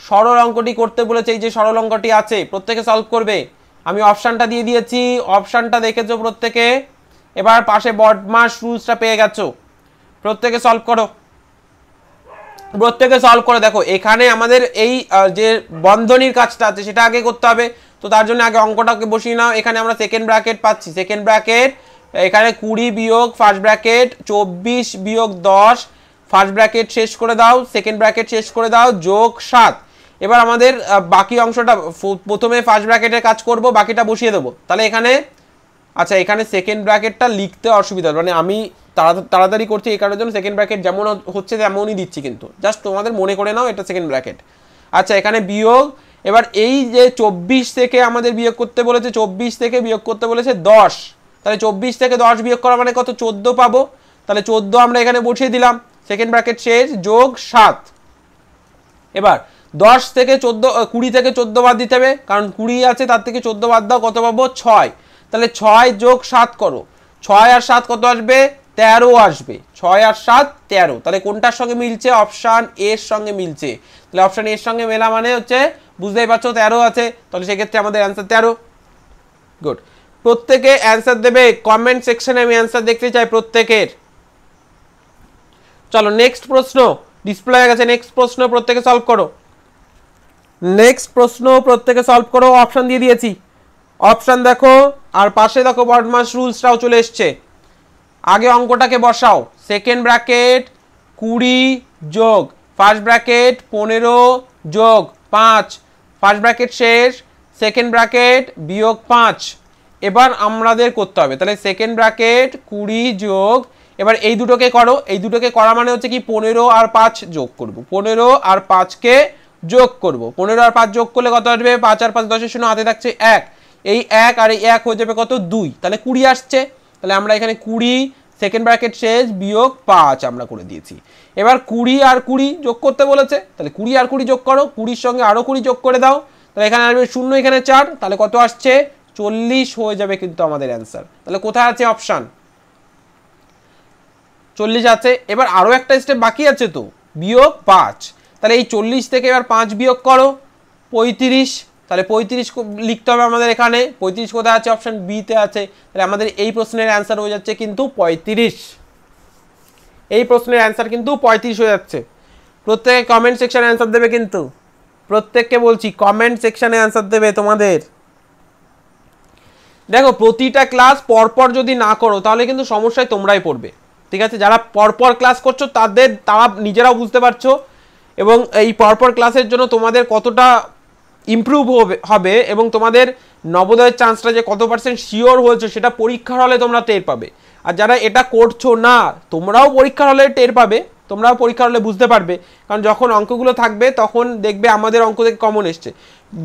সরল অঙ্কটি করতে বলেছে এই যে সরল অঙ্কটি আছে প্রত্যেকে সলভ করবে আমি অপশানটা দিয়ে দিয়েছি অপশানটা দেখেছো প্রত্যেকে এবার পাশে বদমাস রুলসটা পেয়ে গেছো প্রত্যেকে সলভ করো প্রত্যেকে সলভ করে দেখো এখানে আমাদের এই যে বন্ধনীর কাজটা আছে সেটা আগে করতে হবে তো তার জন্য আগে অঙ্কটাকে বসিয়ে নাও এখানে আমরা সেকেন্ড ব্র্যাকেট পাচ্ছি সেকেন্ড ব্র্যাকেট এখানে কুড়ি বিয়োগ ফার্স্ট ব্র্যাকেট চব্বিশ বিয়োগ দশ ফার্স্ট ব্র্যাকেট শেষ করে দাও সেকেন্ড ব্র্যাকেট শেষ করে দাও যোগ সাত এবার আমাদের বাকি অংশটা প্রথমে ফার্স্ট ব্র্যাকেটের কাজ করব বাকিটা বসিয়ে দেবো তাহলে এখানে আচ্ছা এখানে সেকেন্ড ব্র্যাকেটটা লিখতে অসুবিধা মানে আমি তাড়াতাড়ি করছে এই কারণের জন্য সেকেন্ড ব্র্যাকেট যেমন হচ্ছে তেমনই দিচ্ছি কিন্তু জাস্ট তোমাদের মনে করে নাও এটা সেকেন্ড ব্র্যাকেট আচ্ছা এখানে বিয়োগ এবার এই যে চব্বিশ থেকে আমাদের বিয়োগ করতে বলেছে চব্বিশ থেকে বিয়োগ করতে বলেছে দশ তাহলে চব্বিশ থেকে দশ বিয়োগ করা মানে কত চোদ্দো পাবো তাহলে চোদ্দো আমরা এখানে বসিয়ে দিলাম সেকেন্ড ব্র্যাকেট শেষ যোগ সাত এবার দশ থেকে চোদ্দো কুড়ি থেকে চোদ্দো বাদ দিতে হবে কারণ কুড়ি আছে তার থেকে চোদ্দো বাদ দাও কত পাবো ছয় তাহলে ছয় যোগ সাত করো ছয় আর সাত কত আসবে তেরো আসবে ছয় আর সাত তেরো তাহলে কোনটার সঙ্গে মিলছে অপশান এর সঙ্গে মিলছে তাহলে অপশান এর সঙ্গে মেলা মানে হচ্ছে বুঝতেই পারছো তেরো আছে তাহলে সেক্ষেত্রে আমাদের অ্যান্সার তেরো গুড প্রত্যেকে অ্যান্সার দেবে কমেন্ট সেকশনে আমি অ্যান্সার দেখতে চাই প্রত্যেকের চলো নেক্সট প্রশ্ন ডিসপ্লে হয়ে গেছে নেক্সট প্রশ্ন প্রত্যেকে সলভ করো নেক্সট প্রশ্ন প্রত্যেকে সলভ করো অপশান দিয়ে দিয়েছি অপশান দেখো আর পাশে দেখো বডমাস রুলসটাও চলে এসছে আগে অঙ্কটাকে বসাও সেকেন্ড ব্র্যাকেট কুড়ি যোগ ফার্স্ট ব্র্যাকেট পনেরো যোগ পাঁচ ফার্স্ট ব্র্যাকেট শেষ সেকেন্ড ব্র্যাকেট বিয়োগ পাঁচ এবার আমাদের করতে হবে তাহলে সেকেন্ড ব্র্যাকেট কুড়ি যোগ এবার এই দুটোকে করো এই দুটোকে করা মানে হচ্ছে কি পনেরো আর পাঁচ যোগ করব পনেরো আর পাঁচকে যোগ করব পনেরো আর পাঁচ যোগ করলে কত আসবে পাঁচ আর পাঁচ দশের শূন্য হাতে থাকছে এক এই এক আর এই এক হয়ে যাবে কত দুই তাহলে কুড়ি আসছে তাহলে আমরা এখানে কুড়ি সেকেন্ড ব্র্যাকেট শেষ বিয়োগ পাঁচ আমরা করে দিয়েছি এবার কুড়ি আর কুড়ি যোগ করতে বলেছে তাহলে কুড়ি আর কুড়ি যোগ করো কুড়ির সঙ্গে আরও কুড়ি যোগ করে দাও তাহলে এখানে আসবে শূন্য এখানে চার তাহলে কত আসছে চল্লিশ হয়ে যাবে কিন্তু আমাদের অ্যান্সার তাহলে কোথায় আছে অপশান চল্লিশ আছে এবার আরও একটা স্টেপ বাকি আছে তো বিয়োগ পাঁচ তাহলে এই চল্লিশ থেকে এবার পাঁচ বিয়োগ করো পঁয়ত্রিশ তাহলে পঁয়ত্রিশ লিখতে হবে আমাদের এখানে পঁয়ত্রিশ কোথায় আছে অপশান বিতে আছে তাহলে আমাদের এই প্রশ্নের অ্যান্সার হয়ে যাচ্ছে কিন্তু পঁয়ত্রিশ এই প্রশ্নের অ্যান্সার কিন্তু পঁয়ত্রিশ হয়ে যাচ্ছে প্রত্যেকে কমেন্ট সেকশানে অ্যান্সার দেবে কিন্তু প্রত্যেককে বলছি কমেন্ট সেকশানে অ্যান্সার দেবে তোমাদের দেখো প্রতিটা ক্লাস পরপর যদি না করো তাহলে কিন্তু সমস্যায় তোমরাই পড়বে ঠিক আছে যারা পরপর ক্লাস করছো তাদের তারা নিজেরাও বুঝতে পারছো এবং এই পরপর ক্লাসের জন্য তোমাদের কতটা ইম্প্রুভ হবে এবং তোমাদের নবোদয়ের চান্সটা যে কত পার্সেন্ট শিওর হয়েছে সেটা পরীক্ষার হলে তোমরা টের পাবে আর যারা এটা করছো না তোমরাও পরীক্ষার হলে টের পাবে তোমরাও পরীক্ষার হলে বুঝতে পারবে কারণ যখন অঙ্কগুলো থাকবে তখন দেখবে আমাদের অঙ্ক থেকে কমন এসছে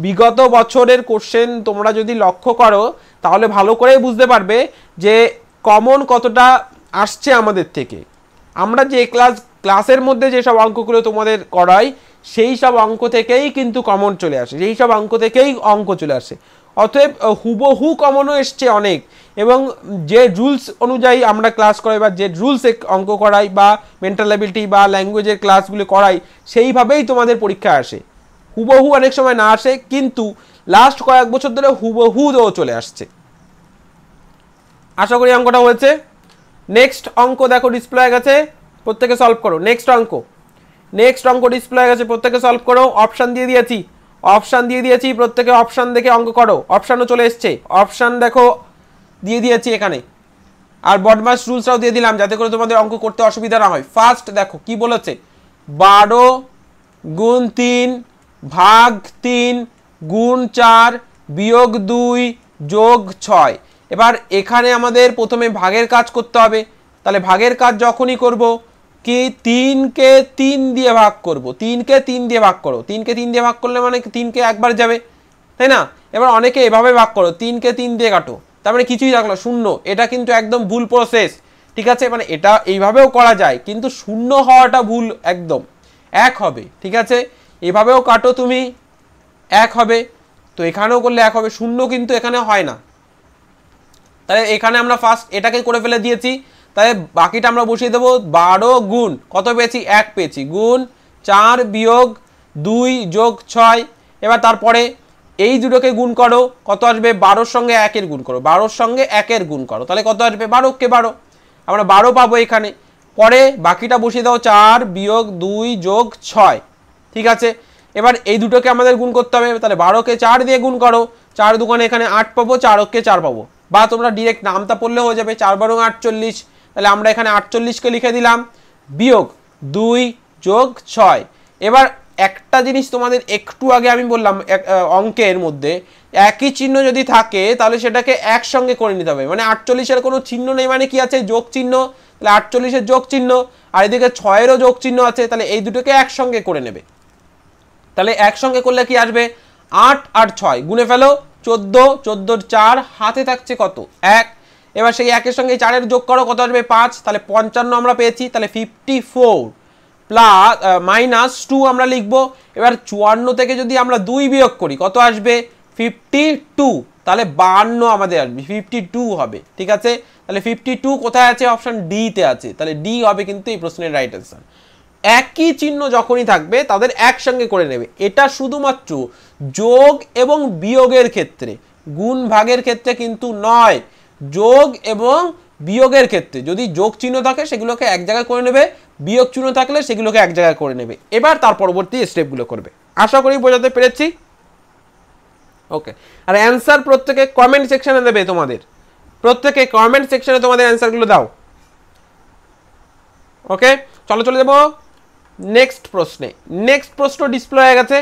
বিগত বছরের কোশ্চেন তোমরা যদি লক্ষ্য করো তাহলে ভালো করে বুঝতে পারবে যে কমন কতটা আসছে আমাদের থেকে আমরা যে ক্লাস ক্লাসের মধ্যে যেসব অঙ্কগুলো তোমাদের করাই সেই সব অঙ্ক থেকেই কিন্তু কমন চলে আসে সেই সব অঙ্ক থেকেই অঙ্ক চলে আসে অতএব হুবহু কমনও এসছে অনেক এবং যে রুলস অনুযায়ী আমরা ক্লাস করাই বা যে রুলসে অঙ্ক করাই বা মেন্টাল অ্যাবিলিটি বা ল্যাঙ্গুয়েজের ক্লাসগুলি করাই সেইভাবেই তোমাদের পরীক্ষা আসে হুবহু অনেক সময় না আসে কিন্তু লাস্ট কয়েক বছর ধরে হুবহু দেওয়া চলে আসছে আশা করি অঙ্কটা হয়েছে নেক্সট অঙ্ক দেখো ডিসপ্লে গেছে প্রত্যেকে সলভ করো নেক্সট অঙ্ক নেক্সট অঙ্ক ডিসপ্লে হয়ে গেছে প্রত্যেকে সলভ করো অপশান দিয়ে দিয়েছি অপশান দিয়ে দিয়েছি প্রত্যেকে অপশান দেখে অঙ্ক করো অপশানও চলে এসছে অপশান দেখো দিয়ে দিয়েছি এখানে আর বডমাস রুলসটাও দিয়ে দিলাম যাতে করে তোমাদের অঙ্ক করতে অসুবিধা না হয় ফার্স্ট দেখো কি বলেছে বারো গুণ তিন ভাগ তিন গুণ চার বিয়োগ দুই যোগ ছয় এবার এখানে আমাদের প্রথমে ভাগের কাজ করতে হবে তাহলে ভাগের কাজ যখনই করবো কে তিনকে তিন দিয়ে ভাগ করব তিনকে তিন দিয়ে ভাগ করো তিনকে তিন দিয়ে ভাগ করলে মানে তিনকে একবার যাবে তাই না এবার অনেকে এভাবে ভাগ করো তিনকে তিন দিয়ে কাটো তার মানে কিছুই থাকলো শূন্য এটা কিন্তু একদম ভুল প্রসেস ঠিক আছে মানে এটা এইভাবেও করা যায় কিন্তু শূন্য হওয়াটা ভুল একদম এক হবে ঠিক আছে এভাবেও কাটো তুমি এক হবে তো এখানেও করলে এক হবে শূন্য কিন্তু এখানে হয় না তাহলে এখানে আমরা ফার্স্ট এটাকে করে ফেলে দিয়েছি তাহলে বাকিটা আমরা বসিয়ে দেবো বারো গুণ কত পেয়েছি এক পেয়েছি গুণ চার বিয়োগ দুই যোগ ছয় এবার তারপরে এই দুটোকে গুণ করো কত আসবে বারোর সঙ্গে একের গুণ করো বারোর সঙ্গে একের গুণ করো তাহলে কত আসবে বারোকে বারো আমরা বারো পাবো এখানে পরে বাকিটা বসিয়ে দাও চার বিয়োগ দুই যোগ ছয় ঠিক আছে এবার এই দুটোকে আমাদের গুণ করতে হবে তাহলে বারোকে চার দিয়ে গুণ করো চার দোকানে এখানে আট পাবো চারককে চার পাবো বা তোমরা ডিরেক্ট নামটা পড়লে হয়ে যাবে চার বারো আটচল্লিশ তাহলে আমরা এখানে আটচল্লিশকে লিখে দিলাম বিয়োগ দুই যোগ ছয় এবার একটা জিনিস তোমাদের একটু আগে আমি বললাম অঙ্কের মধ্যে একই চিহ্ন যদি থাকে তাহলে সেটাকে একসঙ্গে করে নিতে হবে মানে আটচল্লিশের কোনো চিহ্ন নেই মানে কি আছে যোগ চিহ্ন তাহলে আটচল্লিশের যোগ চিহ্ন আর এদিকে ছয়েরও যোগ চিহ্ন আছে তাহলে এই দুটোকে একসঙ্গে করে নেবে তাহলে একসঙ্গে করলে কি আসবে আট আর ছয় গুনে ফেলো চোদ্দো চোদ্দোর চার হাতে থাকছে কত এক এবার সেই একের সঙ্গে চারের যোগ করো কত আসবে পাঁচ তাহলে পঞ্চান্ন আমরা পেয়েছি তাহলে fifty four plus minus two আমরা লিখব এবার চুয়ান্ন থেকে যদি আমরা দুই বিয়োগ করি কত আসবে ফিফটি টু তাহলে বাহান্ন আমাদের আসবে ফিফটি টু হবে ঠিক আছে তাহলে ফিফটি টু কোথায় আছে অপশান ডিতে আছে তাহলে ডি হবে কিন্তু এই প্রশ্নের রাইট অ্যান্সার একই চিহ্ন যখনই থাকবে তাদের একসঙ্গে করে নেবে এটা শুধুমাত্র যোগ এবং বিয়োগের ক্ষেত্রে গুণ ভাগের ক্ষেত্রে কিন্তু নয় যোগ এবং বিয়োগের ক্ষেত্রে যদি যোগ চিহ্ন থাকে সেগুলোকে এক জায়গায় করে নেবে বিয়োগ চিহ্ন থাকলে সেগুলোকে এক জায়গায় করে নেবে এবার তার পরবর্তী স্টেপগুলো করবে আশা করি বোঝাতে পেরেছি ওকে আর অ্যান্সার প্রত্যেকে কমেন্ট সেকশানে দেবে তোমাদের প্রত্যেকে কমেন্ট সেকশানে তোমাদের অ্যান্সারগুলো দাও ওকে চলো চলে যাবো নেক্সট প্রশ্নে নেক্সট প্রশ্ন ডিসপ্লে হয়ে গেছে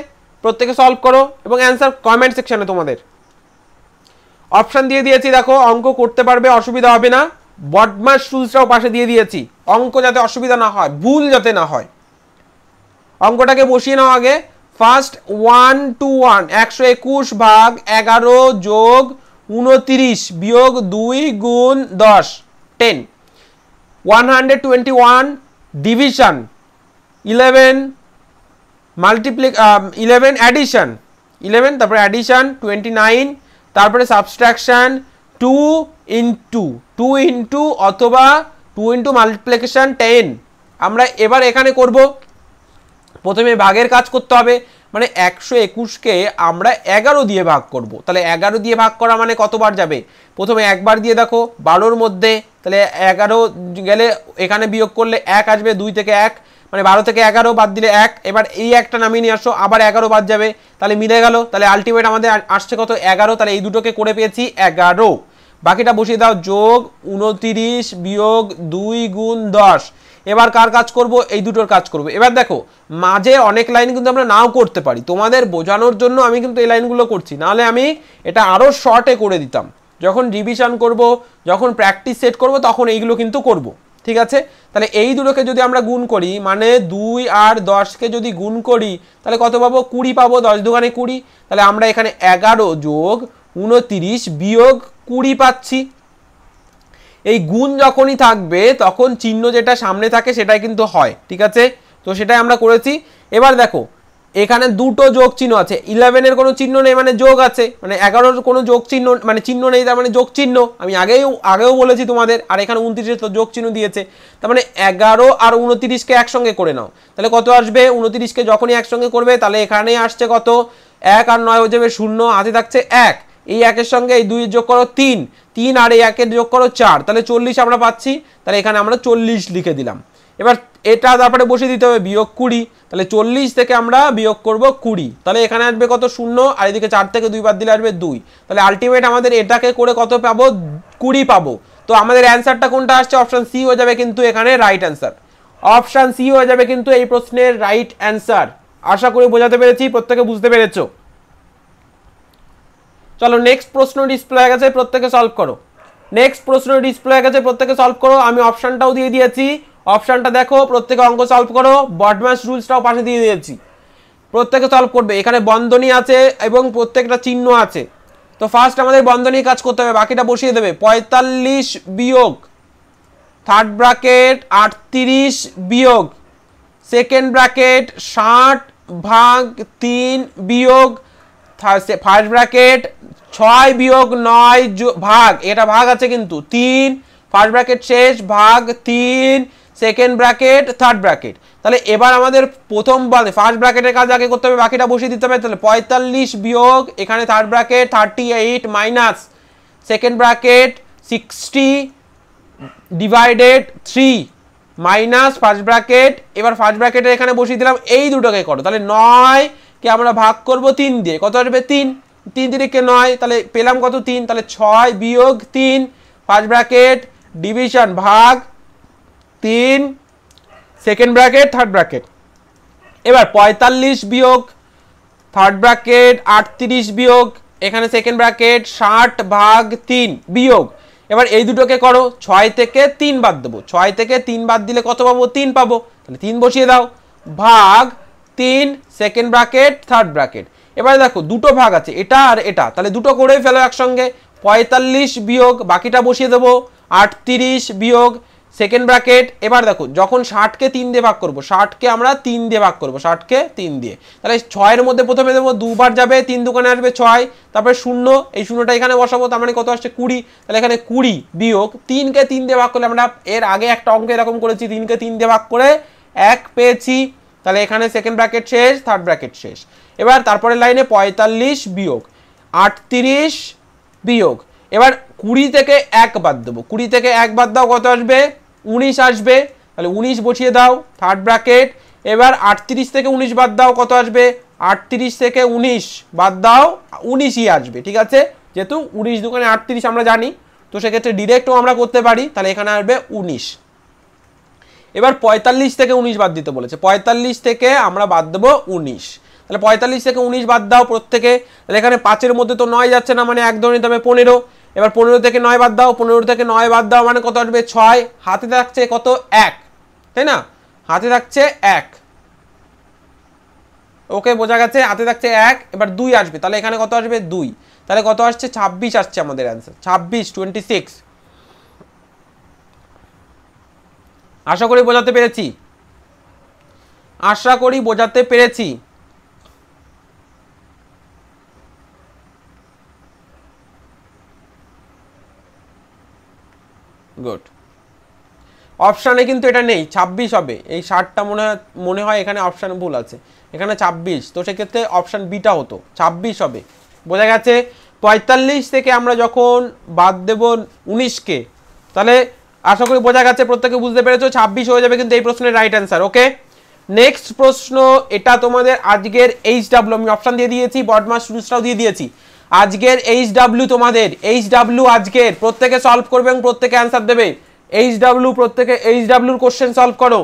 প্রত্যেকে সলভ করো এবং অ্যান্সার কমেন্ট সেকশানে তোমাদের অপশান দিয়ে দিয়েছি দেখো অঙ্ক করতে পারবে অসুবিধা হবে না বডমাস রুলসটাও পাশে দিয়ে দিয়েছি অঙ্ক যাতে অসুবিধা না হয় ভুল যাতে না হয় অঙ্কটাকে বসিয়ে নাও আগে ফার্স্ট ওয়ান টু ওয়ান একশো একুশ ভাগ এগারো যোগ উনতিরিশ বিয়োগ দুই গুণ দশ ten one hundred twenty one division eleven multiply eleven addition eleven তারপরে অ্যাডিশন টোয়েন্টি নাইন তারপরে subtraction two into two into অথবা টু ইন্টু মাল্টিপ্লিকেশান টেন আমরা এবার এখানে করব প্রথমে ভাগের কাজ করতে হবে মানে একশো একুশকে আমরা এগারো দিয়ে ভাগ করব। তাহলে এগারো দিয়ে ভাগ করা মানে কতবার যাবে প্রথমে একবার দিয়ে দেখো বারোর মধ্যে তাহলে এগারো গেলে এখানে বিয়োগ করলে এক আসবে দুই থেকে এক মানে বারো থেকে এগারো বাদ দিলে এক এবার এই একটা নামিয়ে নিয়ে আসো আবার এগারো বাদ যাবে তাহলে মিলে গেল তাহলে আলটিমেট আমাদের আসছে কত এগারো তাহলে এই দুটোকে করে পেয়েছি এগারো বাকিটা বসিয়ে দাও যোগ উনতিরিশ বিয়োগ দুই গুণ দশ এবার কার কাজ করব এই দুটোর কাজ করব এবার দেখো মাঝে অনেক লাইন কিন্তু আমরা নাও করতে পারি তোমাদের বোঝানোর জন্য আমি কিন্তু এই লাইনগুলো করছি নাহলে আমি এটা আরও শর্টে করে দিতাম যখন রিভিশন করব যখন প্র্যাকটিস সেট করব তখন এইগুলো কিন্তু করবো ঠিক আছে তাহলে এই দুটোকে যদি আমরা গুণ করি মানে দুই আর দশকে যদি গুণ করি তাহলে কত পাবো কুড়ি পাবো দশ দোকানে কুড়ি তাহলে আমরা এখানে এগারো যোগ উনতিরিশ বিয়োগ কুড়ি পাচ্ছি এই গুণ যখনই থাকবে তখন চিহ্ন যেটা সামনে থাকে সেটাই কিন্তু হয় ঠিক আছে তো সেটাই আমরা করেছি এবার দেখো এখানে দুটো যোগ চিহ্ন আছে ইলেভেনের কোনো চিহ্ন নেই মানে যোগ আছে মানে এগারোর কোনো যোগ চিহ্ন মানে চিহ্ন নেই তার মানে যোগ চিহ্ন আমি আগেই আগেও বলেছি তোমাদের আর এখানে উনত্রিশে তো যোগ চিহ্ন দিয়েছে তার মানে এগারো আর উনত্রিশকে একসঙ্গে করে নাও তাহলে কত আসবে উনত্রিশকে যখনই একসঙ্গে করবে তাহলে এখানে আসছে কত এক আর নয় হয়ে যাবে শূন্য হাতে থাকছে এক এই একের সঙ্গে এই দুই যোগ করো তিন তিন আর এই একের যোগ করো চার তাহলে চল্লিশ আমরা পাচ্ছি তাহলে এখানে আমরা চল্লিশ লিখে দিলাম এবার এটা তারপরে বসিয়ে দিতে হবে বিয়োগ কুড়ি তাহলে চল্লিশ থেকে আমরা বিয়োগ করব কুড়ি তাহলে এখানে আসবে কত শূন্য আর এদিকে চার থেকে দুই বাদ দিলে আসবে দুই তাহলে আলটিমেট আমাদের এটাকে করে কত পাবো কুড়ি পাবো তো আমাদের অ্যান্সারটা কোনটা আসছে অপশান সি হয়ে যাবে কিন্তু এখানে রাইট অ্যান্সার অপশান সি হয়ে যাবে কিন্তু এই প্রশ্নের রাইট অ্যান্সার আশা করি বোঝাতে পেরেছি প্রত্যেকে বুঝতে পেরেছো চলো নেক্সট প্রশ্ন ডিসপ্লে হয়ে গেছে প্রত্যেকে সলভ করো নেক্সট প্রশ্ন ডিসপ্লে হয়ে গেছে প্রত্যেকে সলভ করো আমি অপশানটাও দিয়ে দিয়েছি অপশানটা দেখো প্রত্যেকে অঙ্ক সলভ করো বডম্যাশ রুলসটাও পাশে দিয়ে দিয়েছি প্রত্যেকে সলভ করবে এখানে বন্ধনী আছে এবং প্রত্যেকটা চিহ্ন আছে তো ফার্স্ট আমাদের বন্ধনী কাজ করতে হবে বাকিটা বসিয়ে দেবে পঁয়তাল্লিশ বিয়োগ থার্ড ব্র্যাকেট আটত্রিশ বিয়োগ সেকেন্ড ব্র্যাকেট ষাট ভাগ তিন বিয়োগ ফার্স্ট ব্র্যাকেট ছয় বিয়োগ নয় ভাগ এটা ভাগ আছে কিন্তু তিন ফার্স্ট ব্র্যাকেট শেষ ভাগ তিন সেকেন্ড ব্র্যাকেট থার্ড ব্র্যাকেট তাহলে এবার আমাদের প্রথম বাদে ফার্স্ট ব্র্যাকেটের কাজ আগে করতে হবে বাকিটা বসিয়ে দিতে হবে তাহলে পঁয়তাল্লিশ বিয়োগ এখানে third bracket thirty eight minus second bracket sixty divided three minus first bracket এবার ফার্স্ট ব্র্যাকেটে এখানে বসিয়ে দিলাম এই দুটোকে করো তাহলে নয়কে আমরা ভাগ করব তিন দিয়ে কত আসবে তিন তিন তিরিকে নয় তাহলে পেলাম কত তিন তাহলে ছয় বিয়োগ তিন ফার্স্ট ব্র্যাকেট ডিভিশন ভাগ তিন সেকেন্ড ব্র্যাকেট থার্ড ব্র্যাকেট এবার পঁয়তাল্লিশ বিয়োগ থার্ড ব্র্যাকেট আটত্রিশ বিয়োগ এখানে সেকেন্ড ব্র্যাকেট ষাট ভাগ তিন বিয়োগ এবার এই দুটোকে করো ছয় থেকে তিন বাদ দেবো ছয় থেকে তিন বাদ দিলে কত পাবো তিন পাবো তাহলে তিন বসিয়ে দাও ভাগ তিন সেকেন্ড ব্র্যাকেট থার্ড ব্র্যাকেট এবার দেখো দুটো ভাগ আছে এটা আর এটা তাহলে দুটো করেই ফেলো একসঙ্গে পঁয়তাল্লিশ বিয়োগ বাকিটা বসিয়ে দেবো আটত্রিশ বিয়োগ সেকেন্ড ব্র্যাকেট এবার দেখো যখন ষাটকে তিন দিয়ে ভাগ করবো ষাটকে আমরা তিন দিয়ে ভাগ করবো ষাটকে তিন দিয়ে তাহলে ছয়ের মধ্যে প্রথমে দেবো দুবার যাবে তিন দোকানে আসবে ছয় তারপরে শূন্য এই শূন্যটা এখানে বসাবো তার মানে কত আসছে কুড়ি তাহলে এখানে কুড়ি বিয়োগ তিনকে তিন দিয়ে ভাগ করলে আমরা এর আগে একটা অঙ্ক এরকম করেছি তিনকে তিন দিয়ে ভাগ করে এক পেয়েছি তাহলে এখানে সেকেন্ড ব্র্যাকেট শেষ থার্ড ব্র্যাকেট শেষ এবার তারপরে লাইনে পঁয়তাল্লিশ বিয়োগ আটত্রিশ বিয়োগ এবার কুড়ি থেকে এক বাদ দেবো কুড়ি থেকে এক বাদ দাও কত আসবে উনিশ আসবে তাহলে উনিশ বসিয়ে দাও থার্ড ব্র্যাকেট এবার আটত্রিশ থেকে উনিশ বাদ দাও কত আসবে আটত্রিশ থেকে উনিশ বাদ দাও উনিশই আসবে ঠিক আছে যেহেতু উনিশ দোকানে আটত্রিশ আমরা জানি তো সেক্ষেত্রে ডিরেক্টও আমরা করতে পারি তাহলে এখানে আসবে উনিশ এবার পঁয়তাল্লিশ থেকে উনিশ বাদ দিতে বলেছে পঁয়তাল্লিশ থেকে আমরা বাদ দেবো উনিশ তাহলে পঁয়তাল্লিশ থেকে উনিশ বাদ দাও প্রত্যেকে তাহলে এখানে পাঁচের মধ্যে তো নয় যাচ্ছে না মানে এক ধরনের দামে পনেরো এবার পনেরো থেকে নয় বাদ দাও পনেরো থেকে নয় বাদ দাও মানে কত আসবে ছয় হাতে থাকছে কত এক তাই না হাতে থাকছে এক ওকে বোঝা গেছে হাতে থাকছে এক এবার দুই আসবে তাহলে এখানে কত আসবে দুই তাহলে কত আসছে ছাব্বিশ আসছে আমাদের অ্যান্সার ছাব্বিশ টোয়েন্টি সিক্স আশা করি বোঝাতে পেরেছি আশা করি বোঝাতে পেরেছি গুড অপশানে কিন্তু এটা নেই ছাব্বিশ হবে এই ষাটটা মনে হয় মনে হয় এখানে অপশান ভুল আছে এখানে ছাব্বিশ তো সেক্ষেত্রে অপশান বিটা হতো ছাব্বিশ হবে বোঝা গেছে পঁয়তাল্লিশ থেকে আমরা যখন বাদ দেব উনিশকে তাহলে আশা করি বোঝা গেছে প্রত্যেকে বুঝতে পেরেছো ছাব্বিশ হয়ে যাবে কিন্তু এই প্রশ্নের রাইট অ্যান্সার ওকে নেক্সট প্রশ্ন এটা তোমাদের আজকের এইচ ডাব্লিউ আমি অপশান দিয়ে দিয়েছি বডমাস রুলসটাও দিয়ে দিয়েছি আজকের এইচ ডাব্লিউ তোমাদের এইচ ডাব্লিউ আজকের প্রত্যেকে সলভ করবে এবং প্রত্যেকে অ্যান্সার দেবে এইচ ডাব্লিউ প্রত্যেকে এইচ ডাব্লিউর কোশ্চেন সলভ করো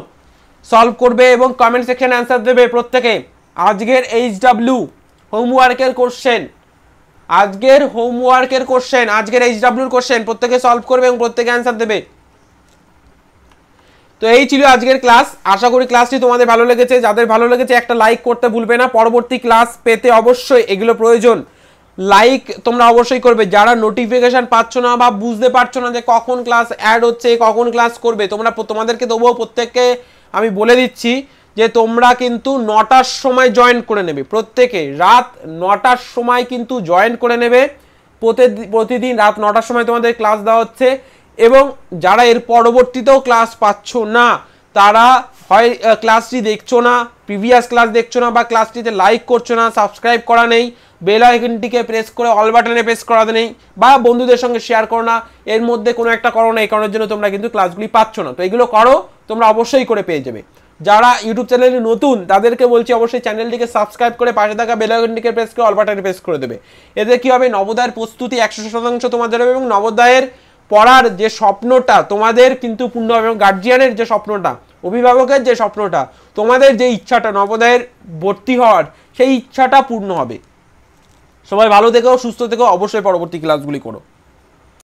সলভ করবে এবং কমেন্ট সেকশনে অ্যান্সার দেবে প্রত্যেকে আজকের এইচ ডাব্লিউ হোমওয়ার্কের কোশ্চেন আজকের হোমওয়ার্কের কোশ্চেন আজকের এইচ ডাব্লিউর কোশ্চেন প্রত্যেকে সলভ করবে এবং প্রত্যেকে অ্যান্সার দেবে তো এই ছিল আজকের ক্লাস আশা করি ক্লাসটি তোমাদের ভালো লেগেছে যাদের ভালো লেগেছে একটা লাইক করতে ভুলবে না পরবর্তী ক্লাস পেতে অবশ্যই এগুলো প্রয়োজন লাইক তোমরা অবশ্যই করবে যারা নোটিফিকেশান পাচ্ছ না বা বুঝতে পারছো না যে কখন ক্লাস অ্যাড হচ্ছে কখন ক্লাস করবে তোমরা তোমাদেরকে তবুও প্রত্যেককে আমি বলে দিচ্ছি যে তোমরা কিন্তু নটার সময় জয়েন করে নেবে প্রত্যেকে রাত নটার সময় কিন্তু জয়েন করে নেবে প্রতিদিন রাত নটার সময় তোমাদের ক্লাস দেওয়া হচ্ছে এবং যারা এর পরবর্তীতেও ক্লাস পাচ্ছ না তারা হয় ক্লাসটি দেখছো না প্রিভিয়াস ক্লাস দেখছো না বা ক্লাসটিতে লাইক করছো না সাবস্ক্রাইব করা নেই বেল আইকনটিকে প্রেস করে অল বাটনে প্রেস করাতে নেই বা বন্ধুদের সঙ্গে শেয়ার করো না এর মধ্যে কোনো একটা করো না এই কারণের জন্য তোমরা কিন্তু ক্লাসগুলি পাচ্ছ না তো এগুলো করো তোমরা অবশ্যই করে পেয়ে যাবে যারা ইউটিউব চ্যানেলে নতুন তাদেরকে বলছি অবশ্যই চ্যানেলটিকে সাবস্ক্রাইব করে পাশে থাকা আইকনটিকে প্রেস করে অল বাটনে প্রেস করে দেবে এতে কী হবে নবদায়ের প্রস্তুতি একশো শতাংশ তোমাদের হবে এবং নবদায়ের পড়ার যে স্বপ্নটা তোমাদের কিন্তু পূর্ণ হবে এবং গার্জিয়ানের যে স্বপ্নটা অভিভাবকের যে স্বপ্নটা তোমাদের যে ইচ্ছাটা নবদায়ের ভর্তি হওয়ার সেই ইচ্ছাটা পূর্ণ হবে সবাই ভালো থেকো সুস্থ থেকো অবশ্যই পরবর্তী ক্লাসগুলি করো